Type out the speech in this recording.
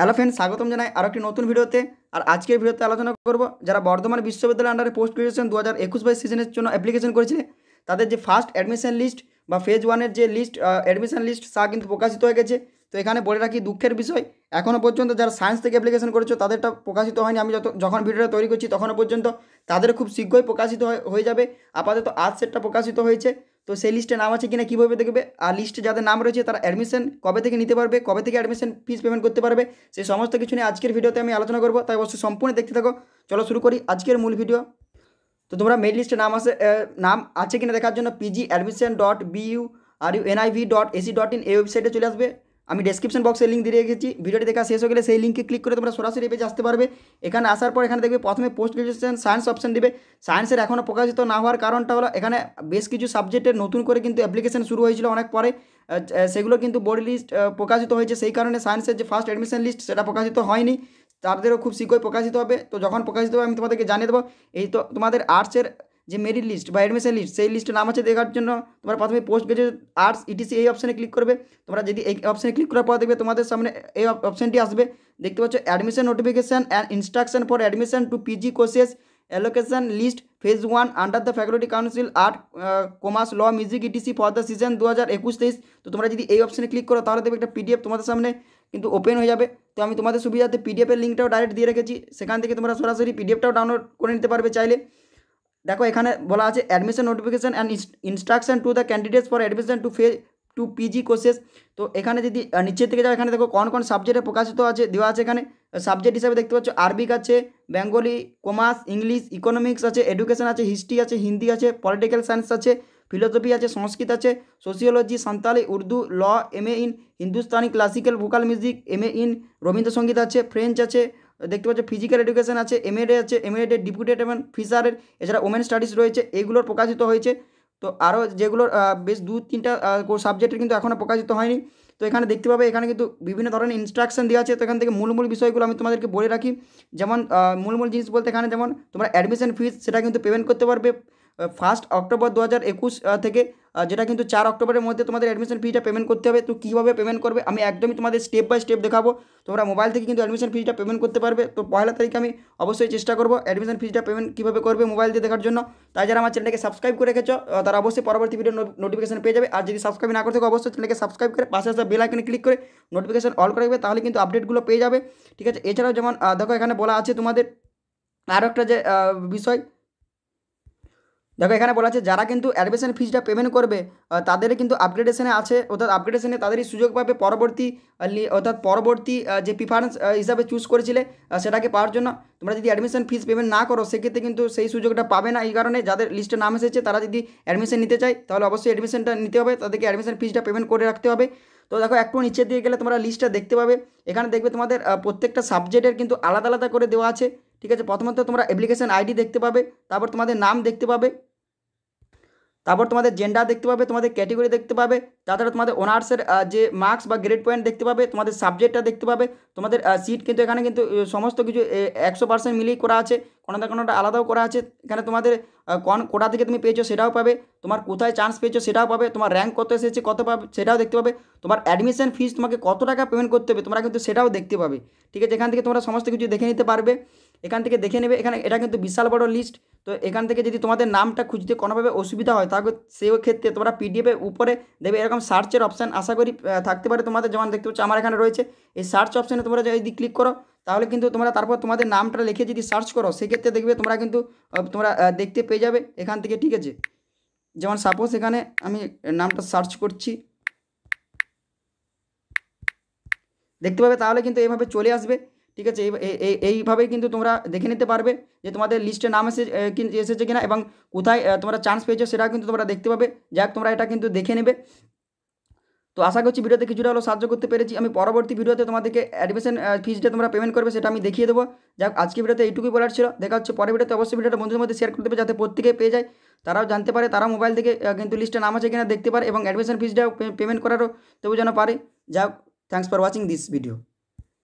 hello friend স্বাগতম জানাই আরও একটি নতুন ভিডিওতে আর আজকের ভিডিওতে আলোচনা করব যারা বর্ধমান বিশ্ববিদ্যালয়ের আন্ডারে পোস্ট গ্রাজুয়েশন দু হাজার একুশ বাইশ সিজনের জন্য অ্যাপ্লিকেশন করেছে তাদের যে ফার্স্ট অ্যাডমিশন লিস্ট বা ফেজ ওয়ানের যে লিস্ট অ্যাডমিশন লিস্ট তা কিন্তু প্রকাশিত হয়ে গেছে তো এখানে বলে রাখি দুঃখের বিষয় এখনও পর্যন্ত যারা সায়েন্স থেকে অ্যাপ্লিকেশন করেছো তাদেরটা প্রকাশিত হয়নি আমি যত যখন ভিডিওটা তৈরি করছি তখনও পর্যন্ত তাদের খুব শীঘ্রই প্রকাশিত হয়ে যাবে আপাতত আজ সেটটা প্রকাশিত হয়েছে তো সেই লিস্টে নাম আছে কিনা কীভাবে দেখবে আর লিস্টে যাদের নাম রয়েছে তারা অ্যাডমিশন কবে থেকে নিতে পারবে কবে থেকে অ্যাডমিশন ফিস পেমেন্ট করতে পারবে সেই সমস্ত কিছু নিয়ে আজকের ভিডিওতে আমি আলোচনা করবো তাই অবশ্যই সম্পূর্ণ দেখতে থাকো চলো শুরু করি আজকের মূল ভিডিও তো তোমরা মেইল লিস্টে নাম আছে নাম আছে কিনা দেখার জন্য PG admission dot B U R U N I V dot A C dot in এই ওয়েবসাইটে চলে আসবে আমি ডেসক্রিপশন বক্সে লিঙ্ক দিয়ে রেখেছি ভিডিওটি দেখা শেষ হয়ে গেলে সেই লিঙ্কে ক্লিক করে তোমরা সরাসরি পেজে আসতে পারবে এখানে আসার পর এখানে দেখবে প্রথমে পোস্ট গ্রাজুয়েশন সায়েন্স অপশন দেবে সায়েন্সের এখনও প্রকাশিত না হওয়ার কারণটা হলো এখানে বেশ কিছু সাবজেক্টের নতুন করে কিন্তু অ্যাপ্লিকেশন শুরু হয়েছিল অনেক পরে সেগুলো কিন্তু বোর্ড লিস্ট প্রকাশিত হয়েছে সেই কারণে সায়েন্সের যে ফার্স্ট অ্যাডমিশন লিস্ট সেটা প্রকাশিত হয়নি তাদেরও খুব শীঘ্রই প্রকাশিত হবে তো যখন প্রকাশিত হবে আমি তোমাদেরকে জানিয়ে দেবো এই তো তোমাদের আর্টসের যে মেরিট লিস্ট বা অ্যাডমিশন লিস্ট সেই লিস্টের নাম আছে দেখার জন্য তোমরা প্রথমে পোস্ট গ্রাজুয়েট আর্টস ইটিসি এই অপশানে ক্লিক করবে তোমরা যদি এই অপশানে ক্লিক করার পর দেখবে তোমাদের সামনে এই অপশানটি আসবে দেখতে পাচ্ছ admission notification and instruction for admission to PG courses allocation list phase one under the faculty council art commerce law music E T C for the season দু হাজার একুশ তেইশ তো তোমরা যদি এই অপশানে ক্লিক করো তাহলে দেখবে একটা পিডিএফ তোমাদের সামনে কিন্তু ওপেন হয়ে যাবে তো আমি তোমাদের সুবিধাতে পিডিএফের লিঙ্কটাও ডাইরেক্ট দিয়ে রেখেছি সেখান থেকে তোমরা সরাসরি পিডিএফটাও ডাউনলোড করে নিতে পারবে চাইলে দেখো এখানে বলা আছে admission notification and instruction to the candidates for admission to phase two PG courses তো এখানে যদি নিচের থেকে যাও এখানে দেখো কোন কোন সাবজেক্টে প্রকাশিত আছে দেওয়া আছে এখানে সাবজেক্ট হিসাবে দেখতে পাচ্ছ আরবিক আছে বেঙ্গলি কমার্স ইংলিশ ইকোনমিক্স আছে এডুকেশন আছে হিস্ট্রি আছে হিন্দি আছে পলিটিক্যাল সায়েন্স আছে ফিলোসফি আছে সংস্কৃত আছে sociology Santali Urdu law M A in Hindustani classical vocal music M A in Rabindrasangeet আছে ফ্রেঞ্চ আছে দেখতে পাচ্ছ ফিজিক্যাল এডুকেশন আছে এমএডে আছে এমএডের ডিপুটেড এবং ফিসারের এছাড়া ওমেন স্টাডিজ রয়েছে এগুলোর প্রকাশিত হয়েছে তো আরও যেগুলো বেশ দু তিনটা সাবজেক্টের কিন্তু এখনও প্রকাশিত হয়নি তো এখানে দেখতে পাবে এখানে কিন্তু বিভিন্ন ধরনের ইনস্ট্রাকশন দেওয়া আছে তো এখান থেকে মূল মূল বিষয়গুলো আমি তোমাদেরকে বলে রাখি যেমন মূল মূল জিনিস বলতে এখানে যেমন তোমরা অ্যাডমিশন ফিজ সেটা কিন্তু পেমেন্ট করতে পারবে ফাস্ট অক্টোবর 2021 থেকে যেটা কিন্তু 4 অক্টোবরের মধ্যে তোমাদের এডমিশন ফিটা পেমেন্ট করতে হবে তো কিভাবে পেমেন্ট করবে আমি একদমই তোমাদের স্টেপ বাই স্টেপ দেখাবো তোমরা মোবাইল থেকে কিন্তু এডমিশন ফিটা পেমেন্ট করতে পারবে তো पहला तरीকে আমি অবশ্যই চেষ্টা করব এডমিশন ফিটা পেমেন্ট কিভাবে করবে মোবাইল দিয়ে দেখার জন্য তাই যারা আমার চ্যানেলকে সাবস্ক্রাইব করে রেখেছো তারা অবশ্যই পরবর্তী ভিডিও নোটিফিকেশন পেয়ে যাবে আর যদি সাবস্ক্রাইব না করতে হয় অবশ্যই চ্যানেলকে সাবস্ক্রাইব করে পাশে আসা বেল আইকনে ক্লিক করে নোটিফিকেশন অল করে দেবে তাহলে কিন্তু আপডেট গুলো পেয়ে যাবে ঠিক আছে এছাড়া যেমন দেখো এখানে বলা আছে তোমাদের আর একটা যে বিষয় দেখো এখানে বলা আছে যারা কিন্তু অ্যাডমিশন ফিজটা পেমেন্ট করবে তাদের কিন্তু আপগ্রেডেশনে আছে অর্থাৎ আপগ্রেডেশনে তাদেরই সুযোগ পাবে পরবর্তী অর্থাৎ পরবর্তী যে প্রিফারেন্স হিসাবে চুজ করেছিলে সেটাকে পাওয়ার জন্য তোমরা যদি অ্যাডমিশন ফিজ পেমেন্ট না করো সেক্ষেত্রে কিন্তু সেই সুযোগটা পাবে না এই কারণে যাদের লিস্টে নাম এসেছে তারা যদি অ্যাডমিশন নিতে চায় তাহলে অবশ্যই অ্যাডমিশনটা নিতে হবে তাদেরকে অ্যাডমিশন ফিজটা পেমেন্ট করে রাখতে হবে তো দেখো একটু নিচের দিকে গেলে তোমরা লিস্টটা দেখতে পাবে এখানে দেখবে তোমাদের প্রত্যেকটা সাবজেক্টের কিন্তু আলাদা আলাদা করে দেওয়া আছে ঠিক আছে প্রথমত তোমরা অ্যাপ্লিকেশন আইডি দেখতে পাবে তারপর তোমাদের নাম দেখতে পাবে তারপর তোমাদের জেন্ডার দেখতে পাবে তোমাদের ক্যাটেগরি দেখতে পাবে তাছাড়া তোমাদের অনার্সের যে মার্কস বা গ্রেড পয়েন্ট দেখতে পাবে তোমাদের সাবজেক্টটা দেখতে পাবে তোমাদের সিট কিন্তু এখানে কিন্তু সমস্ত কিছু একশো পার্সেন্ট মিলেই করা আছে কোনোটা কোনোটা আলাদাও করা আছে এখানে তোমাদের কোন কোটা থেকে তুমি পেয়েছো সেটাও পাবে তোমার কোথায় চান্স পেয়েছো সেটাও পাবে তোমার র্যাঙ্ক কত এসেছে কত পাবে সেটাও দেখতে পাবে তোমার অ্যাডমিশন ফিস তোমাকে কত টাকা পেমেন্ট করতে হবে তোমরা কিন্তু সেটাও দেখতে পাবে ঠিক আছে এখান থেকে তোমরা সমস্ত কিছু দেখে নিতে পারবে এখান থেকে দেখে নেবে এখানে এটা কিন্তু বিশাল বড় লিস্ট তো এখান থেকে যদি তোমাদের নামটা খুঁজতে কোনোভাবে অসুবিধা হয় তাহলে সেই ক্ষেত্রে তোমরা পিডিএফের উপরে দেবে এরকম সার্চের অপশান আশা করি থাকতে পারে তোমাদের যেমন দেখতে পাচ্ছ আমার এখানে রয়েছে এই সার্চ অপশানে তোমরা যদি ক্লিক করো তাহলে কিন্তু তোমরা তারপর তোমাদের নামটা লিখে যদি সার্চ করো সেক্ষেত্রে দেখবে তোমরা কিন্তু তোমরা দেখতে পেয়ে যাবে এখান থেকে ঠিক আছে যেমন সাপোজ এখানে আমি নামটা সার্চ করছি দেখতে পাবে তাহলে কিন্তু এভাবে চলে আসবে ঠিক আছে এই এইভাবেই কিন্তু তোমরা দেখে নিতে পারবে যে তোমাদের লিস্টে নাম এসে এসেছে কিনা এবং কোথায় তোমরা চান্স পেয়েছো সেটাও কিন্তু তোমরা দেখতে পাবে যাক তোমরা এটা কিন্তু দেখে নেবে তো আশা করছি ভিডিওতে কিছুটা হলো সাহায্য করতে পেরেছি আমি পরবর্তী ভিডিওতে তোমাদেরকে অ্যাডমিশন ফিজটা তোমরা পেমেন্ট করবে সেটা আমি দেখিয়ে দেবো যাক আজকে ভিডিওতে এইটুকুই বলার ছিল দেখা হচ্ছে পরের ভিডিওতে অবশ্যই ভিডিওটা বন্ধুদের মধ্যে শেয়ার করে দেবে যাতে প্রত্যেকে পেয়ে যায় তারাও জানতে পারে তারা মোবাইল থেকে কিন্তু লিস্টে নাম আছে কিনা দেখতে পারে এবং অ্যাডমিশন ফিজটাও পেমেন্ট করারও তবু যেন পারে যাক thanks for watching this video